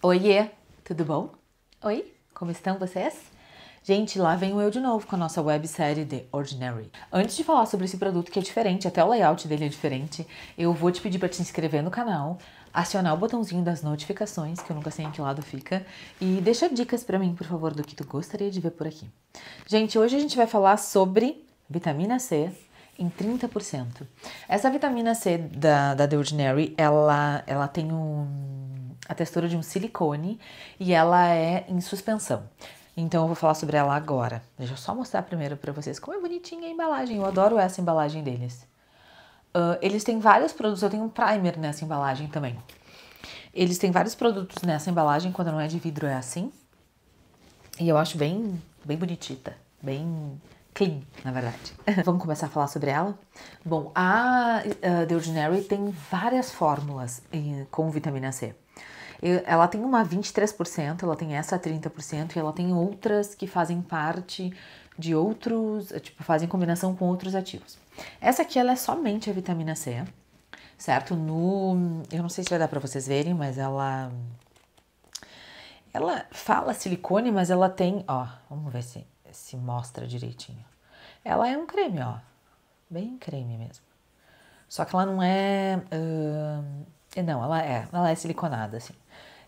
Oiê, tudo bom? Oi, como estão vocês? Gente, lá vem o eu de novo com a nossa websérie The Ordinary. Antes de falar sobre esse produto que é diferente, até o layout dele é diferente, eu vou te pedir para te inscrever no canal, acionar o botãozinho das notificações, que eu nunca sei em que lado fica, e deixa dicas para mim, por favor, do que tu gostaria de ver por aqui. Gente, hoje a gente vai falar sobre vitamina C em 30%. Essa vitamina C da, da The Ordinary, ela, ela tem um a textura de um silicone e ela é em suspensão. Então eu vou falar sobre ela agora. Deixa eu só mostrar primeiro para vocês como é bonitinha a embalagem. Eu adoro essa embalagem deles. Uh, eles têm vários produtos, eu tenho um primer nessa embalagem também. Eles têm vários produtos nessa embalagem, quando não é de vidro é assim. E eu acho bem, bem bonitita, bem clean, na verdade. Vamos começar a falar sobre ela? Bom, a uh, The Ordinary tem várias fórmulas em, eh, com vitamina C. Ela tem uma 23%, ela tem essa 30% e ela tem outras que fazem parte de outros, tipo, fazem combinação com outros ativos. Essa aqui ela é somente a vitamina C, certo? No, eu não sei se vai dar para vocês verem, mas ela ela fala silicone, mas ela tem, ó, vamos ver se se mostra direitinho. Ela é um creme, ó, bem creme mesmo. Só que ela não é, uh, não, ela é, ela é siliconada assim.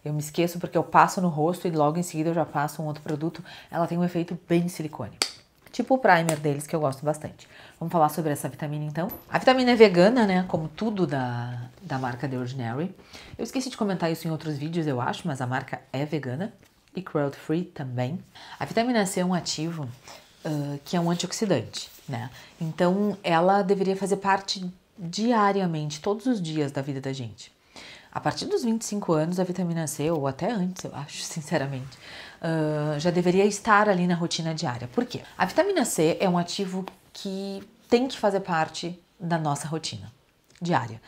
Eu me esqueço porque eu passo no rosto e logo em seguida eu já passo um outro produto. Ela tem um efeito bem silicone. Tipo o primer deles, que eu gosto bastante. Vamos falar sobre essa vitamina então. A vitamina é vegana, né? Como tudo da, da marca The Ordinary. Eu esqueci de comentar isso em outros vídeos, eu acho, mas a marca é vegana e cruelty free também. A vitamina C é um ativo uh, que é um antioxidante, né? Então ela deveria fazer parte diariamente, todos os dias da vida da gente a partir dos 25 anos, a vitamina C, ou até antes, eu acho, sinceramente, uh, já deveria estar ali na rotina diária. Por quê? A vitamina C é um ativo que tem que fazer parte da nossa rotina diária.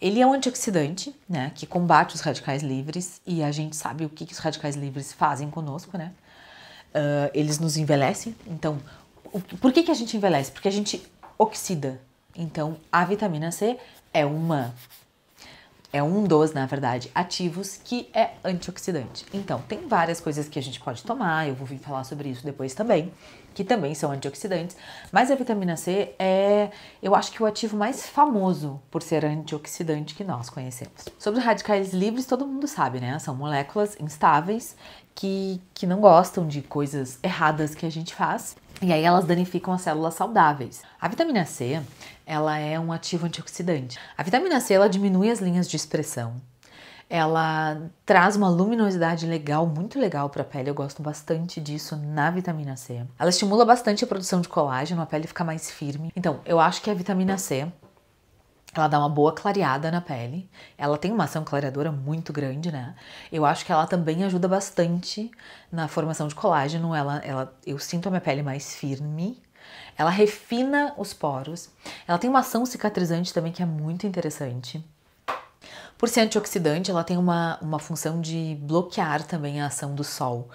Ele é um antioxidante, né, que combate os radicais livres e a gente sabe o que, que os radicais livres fazem conosco, né? Uh, eles nos envelhecem. Então, o, por que, que a gente envelhece? Porque a gente oxida. Então, a vitamina C é uma é um dos, na verdade, ativos que é antioxidante. Então, tem várias coisas que a gente pode tomar, eu vou vir falar sobre isso depois também, que também são antioxidantes, mas a vitamina C é, eu acho que o ativo mais famoso por ser antioxidante que nós conhecemos. Sobre radicais livres, todo mundo sabe, né? São moléculas instáveis que, que não gostam de coisas erradas que a gente faz. E aí elas danificam as células saudáveis. A vitamina C, ela é um ativo antioxidante. A vitamina C, ela diminui as linhas de expressão, ela traz uma luminosidade legal, muito legal para a pele. Eu gosto bastante disso na vitamina C. Ela estimula bastante a produção de colágeno, a pele fica mais firme. Então, eu acho que a vitamina C ela dá uma boa clareada na pele. Ela tem uma ação clareadora muito grande, né? Eu acho que ela também ajuda bastante na formação de colágeno. Ela, ela, eu sinto a minha pele mais firme. Ela refina os poros. Ela tem uma ação cicatrizante também que é muito interessante. Por ser antioxidante, ela tem uma, uma função de bloquear também a ação do sol.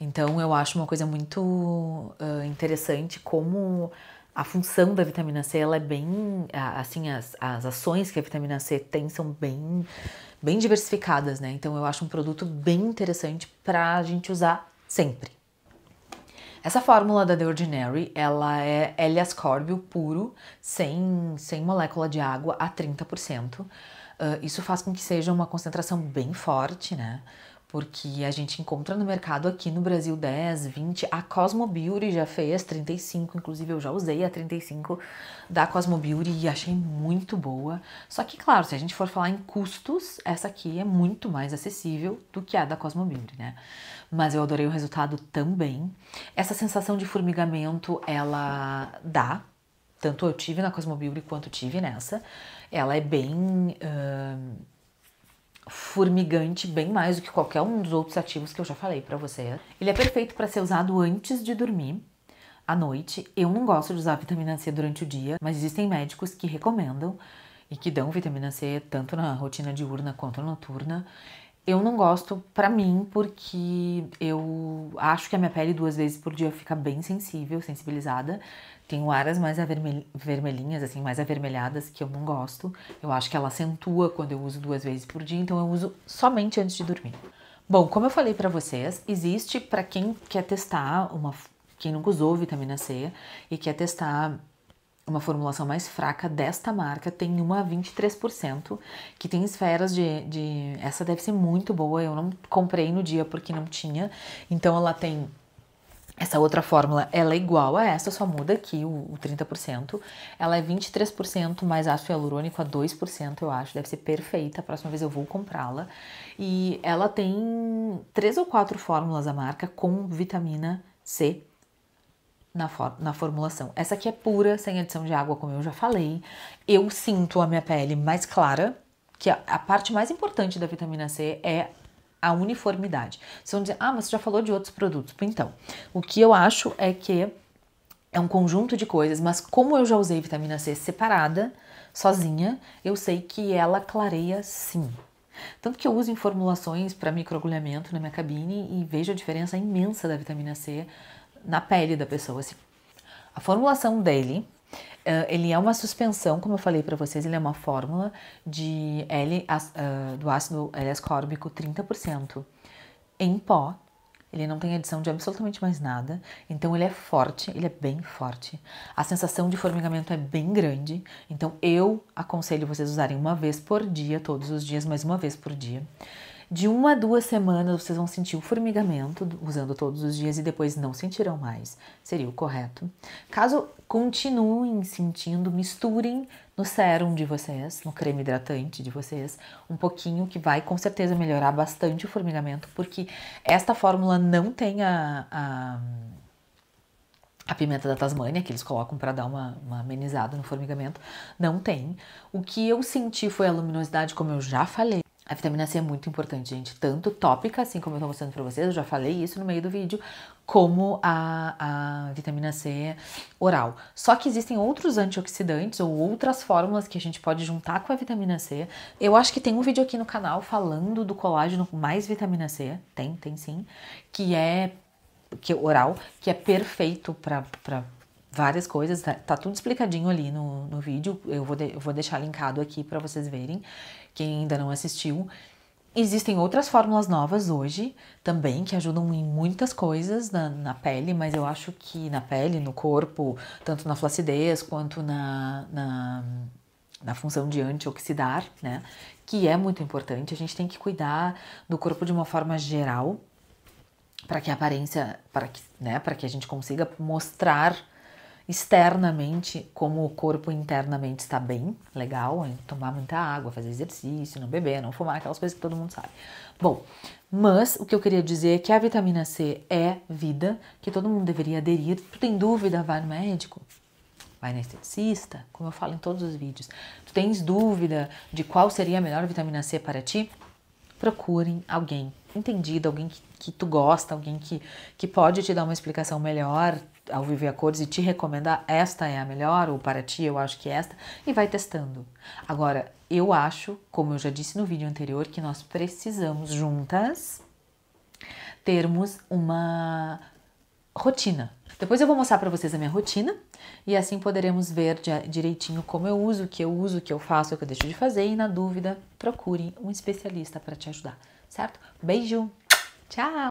Então eu acho uma coisa muito uh, interessante como a função da vitamina C ela é bem assim as, as ações que a vitamina C tem são bem bem diversificadas né então eu acho um produto bem interessante para a gente usar sempre essa fórmula da The Ordinary ela é L-ascórbio puro sem sem molécula de água a 30% Uh, isso faz com que seja uma concentração bem forte, né? Porque a gente encontra no mercado aqui no Brasil 10, 20, a Cosmo Beauty já fez 35, inclusive eu já usei a 35 da Cosmo Beauty e achei muito boa. Só que, claro, se a gente for falar em custos, essa aqui é muito mais acessível do que a da Cosmo Beauty, né? Mas eu adorei o resultado também. Essa sensação de formigamento ela dá tanto eu tive na Cosmobibli quanto tive nessa, ela é bem uh, formigante, bem mais do que qualquer um dos outros ativos que eu já falei para você. Ele é perfeito para ser usado antes de dormir, à noite. Eu não gosto de usar vitamina C durante o dia, mas existem médicos que recomendam e que dão vitamina C tanto na rotina diurna quanto noturna. Eu não gosto pra mim porque eu acho que a minha pele duas vezes por dia fica bem sensível, sensibilizada. Tenho áreas mais vermelhinhas, assim, mais avermelhadas que eu não gosto. Eu acho que ela acentua quando eu uso duas vezes por dia, então eu uso somente antes de dormir. Bom, como eu falei para vocês, existe para quem quer testar uma quem nunca usou vitamina C e quer testar uma formulação mais fraca desta marca tem uma a 23%, que tem esferas de, de. Essa deve ser muito boa, eu não comprei no dia porque não tinha. Então ela tem. Essa outra fórmula, ela é igual a essa, só muda aqui o, o 30%. Ela é 23% mais ácido hialurônico a 2%, eu acho. Deve ser perfeita. A próxima vez eu vou comprá-la. E ela tem três ou quatro fórmulas a marca com vitamina C na, for na formulação. Essa aqui é pura, sem adição de água, como eu já falei. Eu sinto a minha pele mais clara, que a, a parte mais importante da vitamina C é a uniformidade. Vocês vão dizer, ah, mas você já falou de outros produtos. Então, o que eu acho é que é um conjunto de coisas, mas como eu já usei vitamina C separada, sozinha, eu sei que ela clareia sim. Tanto que eu uso em formulações para microagulhamento na minha cabine e vejo a diferença imensa da vitamina C na pele da pessoa. Assim. A formulação dele, eh, ele é uma suspensão, como eu falei para vocês, ele é uma fórmula de L, eh, do ácido L-ascórbico 30% em pó. Ele não tem adição de absolutamente mais nada, então ele é forte, ele é bem forte. A sensação de formigamento é bem grande, então eu aconselho vocês usarem uma vez por dia, todos os dias, mas uma vez por dia. De uma a duas semanas vocês vão sentir o formigamento, usando todos os dias, e depois não sentirão mais. Seria o correto. Caso continuem sentindo, misturem no sérum de vocês, no creme hidratante de vocês, um pouquinho que vai com certeza melhorar bastante o formigamento, porque esta fórmula não tem a, a a pimenta da Tasmânia, que eles colocam para dar uma, uma, amenizada no formigamento, não tem. O que eu senti foi a luminosidade, como eu já falei, a vitamina C é muito importante, gente, tanto tópica, assim como eu tô mostrando para vocês, eu já falei isso no meio do vídeo, como a, a vitamina C oral. Só que existem outros antioxidantes ou outras fórmulas que a gente pode juntar com a vitamina C. Eu acho que tem um vídeo aqui no canal falando do colágeno mais vitamina C, tem, tem sim, que é que é oral, que é perfeito para várias coisas, tá, tá, tudo explicadinho ali no, no vídeo, eu vou, de, eu vou deixar linkado aqui para vocês verem, quem ainda não assistiu. Existem outras fórmulas novas hoje também que ajudam em muitas coisas na, na pele, mas eu acho que na pele, no corpo, tanto na flacidez quanto na, na, na função de antioxidar, né? Que é muito importante. A gente tem que cuidar do corpo de uma forma geral para que a aparência, para que, né, para que a gente consiga mostrar externamente, como o corpo internamente está bem, legal, tomar muita água, fazer exercício, não beber, não fumar, aquelas coisas que todo mundo sabe. Bom, mas o que eu queria dizer é que a vitamina C é vida, que todo mundo deveria aderir. Tu tem dúvida, vai no médico, vai no esteticista, como eu falo em todos os vídeos. Tu tens dúvida de qual seria a melhor vitamina C para ti? Procurem alguém entendido, alguém que, que tu gosta, alguém que, que pode te dar uma explicação melhor, ao viver a cores e te recomendar esta é a melhor ou para ti eu acho que é esta e vai testando. Agora, eu acho, como eu já disse no vídeo anterior, que nós precisamos juntas termos uma rotina. Depois eu vou mostrar para vocês a minha rotina e assim poderemos ver direitinho como eu uso, o que eu uso, o que eu faço, o que eu deixo de fazer e na dúvida, procure um especialista para te ajudar, certo? Beijo. Tchau.